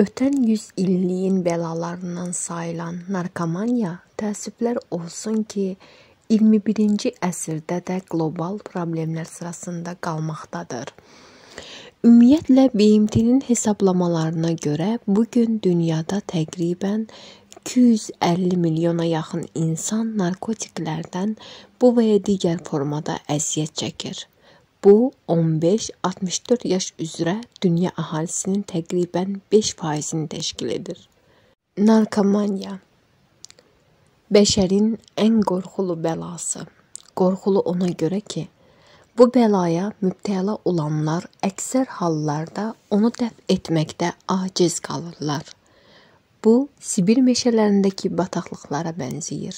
Ötən 100 illiyin bəlalarından sayılan narkomaniya təəssüflər olsun ki, 21-ci əsrdə də qlobal problemlər sırasında qalmaqdadır. Ümumiyyətlə BMT-nin hesablamalarına görə bu gün dünyada təqribən 250 milyona yaxın insan narkotiklərdən bu və ya digər formada əziyyət çəkir. Bu 15-64 yaş üzrə dünya əhalisinin təqribən 5%-ni təşkil edir. Narkomaniya Bəşərin ən qorxulu bəlası. Qorxulu ona görə ki, bu bəlaya mübtəla olanlar əksər hallarda onu dəf etməkdə aciz qalırlar. Bu Sibir meşələrindəki bataqlıqlara bənzəyir.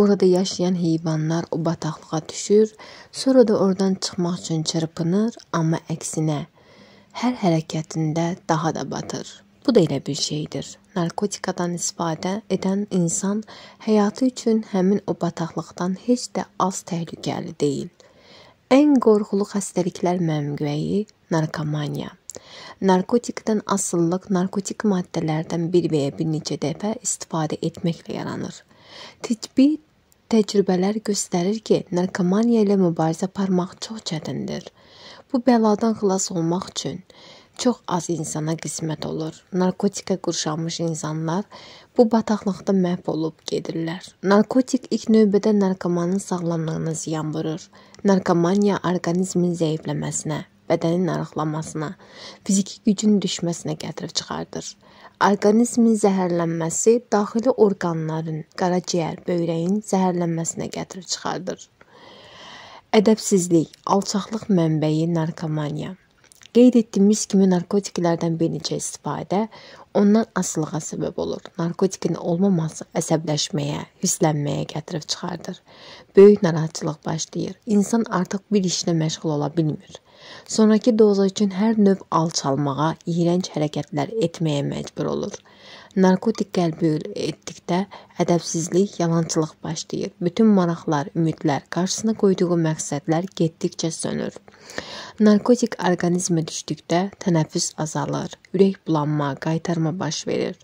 Orada yaşayan heyvanlar o bataqlığa düşür, sonra da oradan çıxmaq üçün çırpınır, amma əksinə hər hərəkətində daha da batır. Bu da elə bir şeydir. Narkotikadan istifadə edən insan həyatı üçün həmin o bataqlıqdan heç də az təhlükəli deyil. Ən qorxulu xəstəliklər mənbəyi narkomaniya. Narkotikdən asıllıq narkotik maddələrdən bir və ya bir neçə dəfə istifadə etməklə yaranır. Tibbi təcrübələr göstərir ki, narkomaniya ilə mübarizə aparmaq çox çətindir. Bu bəladan xilas olmaq üçün çox az insana qismət olur. Narkotikə qurşanmış insanlar bu bataqlıqda məhv olub gedirlər. Narkotik ilk növbədə narkomanın sağlamlığına ziyan vurur. Narkomaniya orqanizmin zəifləməsinə bədənin arıqlamasına, fiziki gücün düşməsinə gətirib çıxardır. Orqanizmin zəhərlənməsi daxili orqanların, qaraciyər, böyrəyin zəhərlənməsinə gətirib çıxardır. Ədəbsizlik, alçaqlıq mənbəyi narkomaniya Qeyd etdiyimiz kimi narkotiklərdən bir neçə istifadə ondan asılığa səbəb olur. Narkotikin olmaması əsəbləşməyə, hislənməyə gətirib çıxardır. Böyük narahatçılıq başlayır. İnsan artıq bir işlə məşğul ola bilmir. Sonrakı doza üçün hər növ alçalmağa, iyrənc hərəkətlər etməyə məcbur olur. Narkotik qəlbül etdikdə ədəbsizlik, yalançılıq başlayır. Bütün maraqlar, ümidlər, qarşısına qoyduğu məqsədlər getdikcə sönür. Narkotik orqanizmə düşdükdə tənəffüs azalır, ürək bulanma, qaytarma baş verir.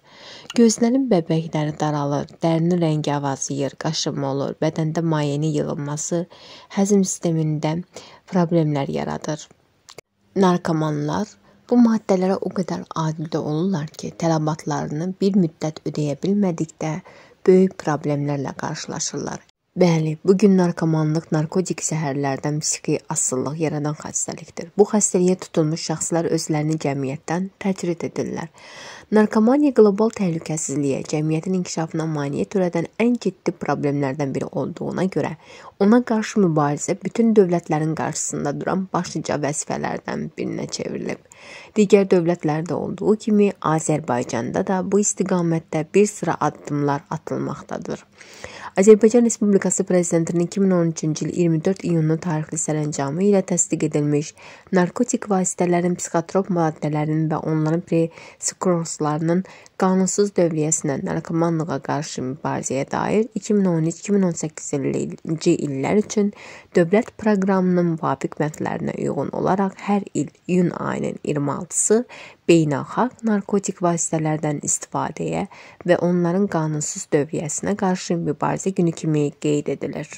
Gözlərin bəbəkləri daralır, dərinin rəngi avazıyır, qaşınma olur, bədəndə mayeni yığılması həzm sistemində problemlər yaradır. Narkomanlar Bu maddələrə o qədər adilə olurlar ki, tələbatlarını bir müddət ödəyə bilmədikdə böyük problemlərlə qarşılaşırlar. Bəli, bu gün narkomanlıq narkotik zəhərlərdən psixi asıllıq yaradan xəstəlikdir. Bu xəstəliyə tutulmuş şəxslər özlərini cəmiyyətdən təcrid edirlər. Narkomaniya qlobal təhlükəsizliyə, cəmiyyətin inkişafına maneə törədən ən ciddi problemlərdən biri olduğuna görə Ona qarşı mübarizə bütün dövlətlərin qarşısında duran başlıca vəzifələrdən birinə çevrilib. Digər dövlətlərdə olduğu kimi Azərbaycanda da bu istiqamətdə bir sıra addımlar atılmaqdadır. Azərbaycan Respublikası Prezidentinin 2013-cü il 24 iyunlu tarixli sərəncamı ilə təsdiq edilmiş narkotik vasitələrin, psixotrop maddələrin və onların preskrorslarının qanunsuz dövriyyəsinə, narkomanlığa qarşı mübarizəyə dair 2013-2018-ci il təhsillər üçün dövlət proqramının müvafiq mətnlərinə uyğun olaraq hər il iyun ayının 26-sı beynəlxalq narkotik vasitələrdən istifadəyə və onların qanunsuz dövriyyəsinə qarşı mübarizə günü kimi qeyd edilir.